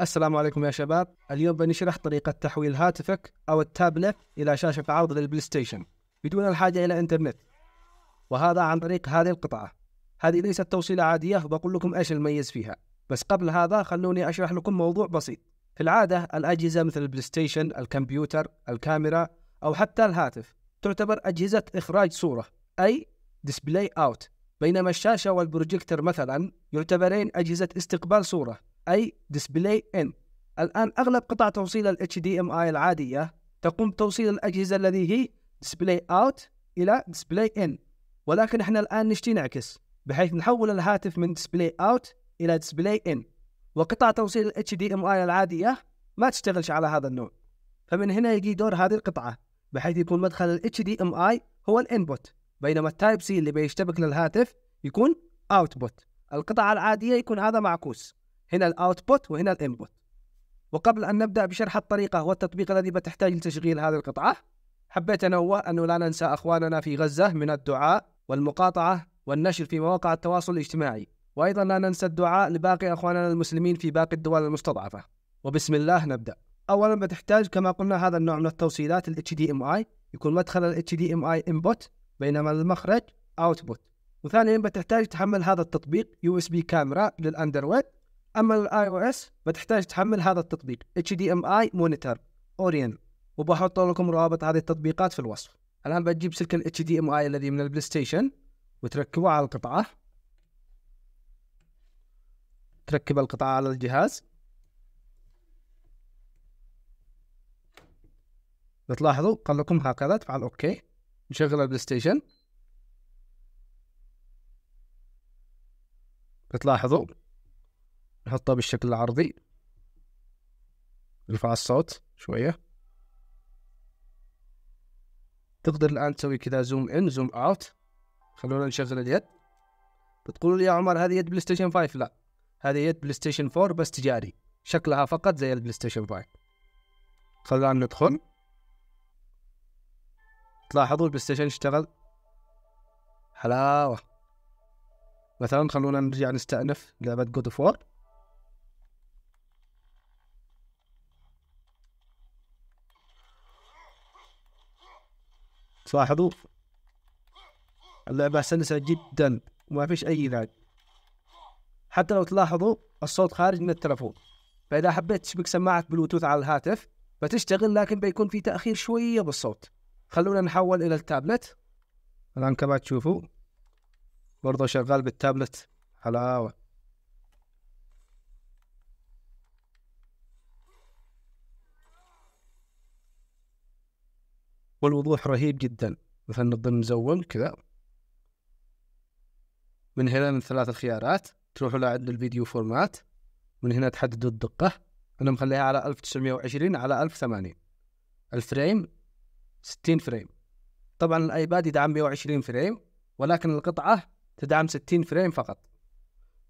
السلام عليكم يا شباب اليوم بنشرح طريقة تحويل هاتفك أو التابلت إلى شاشة عرض للبلاي ستيشن بدون الحاجة إلى إنترنت وهذا عن طريق هذه القطعة هذه ليست توصيلة عادية وبقول لكم إيش المميز فيها بس قبل هذا خلوني أشرح لكم موضوع بسيط في العادة الأجهزة مثل البلاي ستيشن الكمبيوتر الكاميرا أو حتى الهاتف تعتبر أجهزة إخراج صورة أي display out بينما الشاشة والبروجيكتر مثلا يعتبرين أجهزة استقبال صورة أي ديسبلاي إن الآن أغلب قطع توصيل ال HDMI العادية تقوم بتوصيل الأجهزة الذي هي ديسبلاي أوت إلى ديسبلاي إن ولكن إحنا الآن نشتي نعكس بحيث نحول الهاتف من ديسبلاي أوت إلى ديسبلاي إن وقطع توصيل ال HDMI العادية ما تشتغلش على هذا النوع فمن هنا يجي دور هذه القطعة بحيث يكون مدخل ال HDMI هو الانبوت بينما التايب سي اللي بيشتبك للهاتف يكون اوتبوت القطعة العادية يكون هذا معكوس هنا الاوتبوت وهنا الانبوت وقبل ان نبدا بشرح الطريقه والتطبيق الذي بتحتاج لتشغيل هذه القطعه حبيت انوه انه لا ننسى اخواننا في غزه من الدعاء والمقاطعه والنشر في مواقع التواصل الاجتماعي وايضا لا ننسى الدعاء لباقي اخواننا المسلمين في باقي الدول المستضعفه وبسم الله نبدا اولا بتحتاج كما قلنا هذا النوع من التوصيلات ال HDMI يكون مدخل ال HDMI input بينما المخرج output وثانيا بتحتاج تحمل هذا التطبيق يو اس بي كاميرا للاندرويد اما الاي او اس فتحتاج تحمل هذا التطبيق اتش دي ام اي مونيتور اورين وبحط لكم رابط هذه التطبيقات في الوصف الان بتجيب سلك الاتش دي ام اي الذي من البلاي ستيشن وتركبه على القطعه تركب القطعه على الجهاز بتلاحظوا قال لكم هكذا تفعل اوكي نشغل البلاي ستيشن بتلاحظوا نحطها بالشكل العرضي نرفع الصوت شوية تقدر الآن تسوي كذا زوم إن زوم أوت خلونا نشغل اليد بتقولوا لي يا عمر هذه يد بلاي ستيشن 5 لا هذه يد بلاي ستيشن 4 بس تجاري شكلها فقط زي البلاي ستيشن 5 خلونا ندخل تلاحظوا البلاي ستيشن اشتغل حلاوة مثلا خلونا نرجع نستأنف لعبة جود اوف 4 تلاحظوا اللعبة سلسة جدا وما فيش أي لاج حتى لو تلاحظوا الصوت خارج من التلفون فإذا حبيت تشبك سماعة بلوتوث على الهاتف بتشتغل لكن بيكون في تأخير شوية بالصوت خلونا نحول إلى التابلت الآن كما تشوفوا برضه شغال بالتابلت حلاوة والوضوح رهيب جدا مثلا نظل مزوم كذا من هنا من ثلاث الخيارات تروحوا لعند الفيديو فورمات من هنا تحددوا الدقة أنا مخليها على 1920 على 1080 الفريم 60 فريم طبعا الأيباد يدعم 120 فريم ولكن القطعة تدعم 60 فريم فقط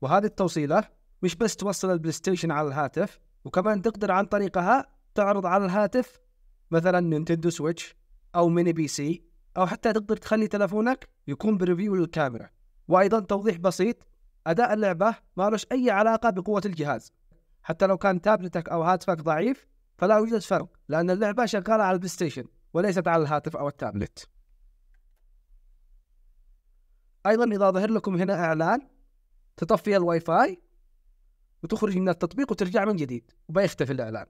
وهذه التوصيلة مش بس توصل البلاي ستيشن على الهاتف وكمان تقدر عن طريقها تعرض على الهاتف مثلا نينتندو سويتش او ميني بي سي او حتى تقدر تخلي تلفونك يكون بريفيو للكاميرا وايضا توضيح بسيط اداء اللعبه ما لهش اي علاقه بقوه الجهاز حتى لو كان تابلتك او هاتفك ضعيف فلا يوجد فرق لان اللعبه شغاله على البلاي ستيشن وليست على الهاتف او التابلت ايضا اذا ظهر لكم هنا اعلان تطفي الواي فاي وتخرج من التطبيق وترجع من جديد وبيختفي الاعلان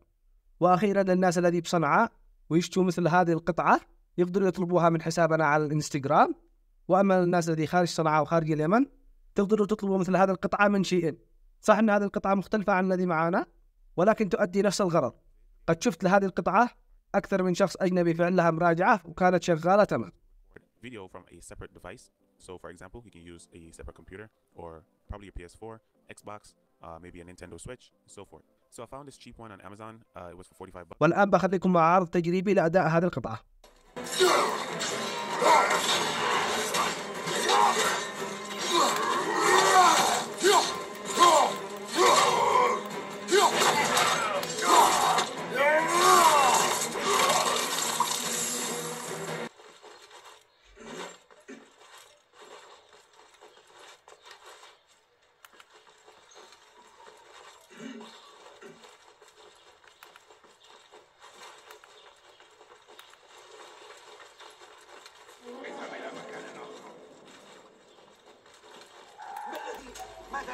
واخيرا للناس الذي بصنعاء ويشتوا مثل هذه القطعة يقدروا يطلبوها من حسابنا على الانستغرام واما الناس الذي خارج صنعاء وخارج اليمن تقدروا تطلبوا مثل هذه القطعة من شيء صح ان هذه القطعة مختلفة عن الذي معنا ولكن تؤدي نفس الغرض قد شفت لهذه القطعة أكثر من شخص أجنبي فعل لها مراجعة وكانت شغالة تمام video from a separate device. So, for example, you can use a separate computer or probably a PS4, Xbox, uh, maybe a Nintendo Switch, and so forth. والآن بخليكم مع عرض تجريبي لأداء هذه القطعة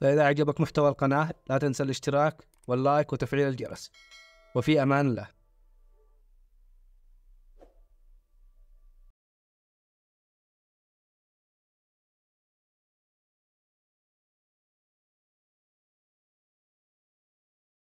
فإذا أعجبك محتوى القناة لا تنسى الاشتراك واللايك وتفعيل الجرس وفي أمان الله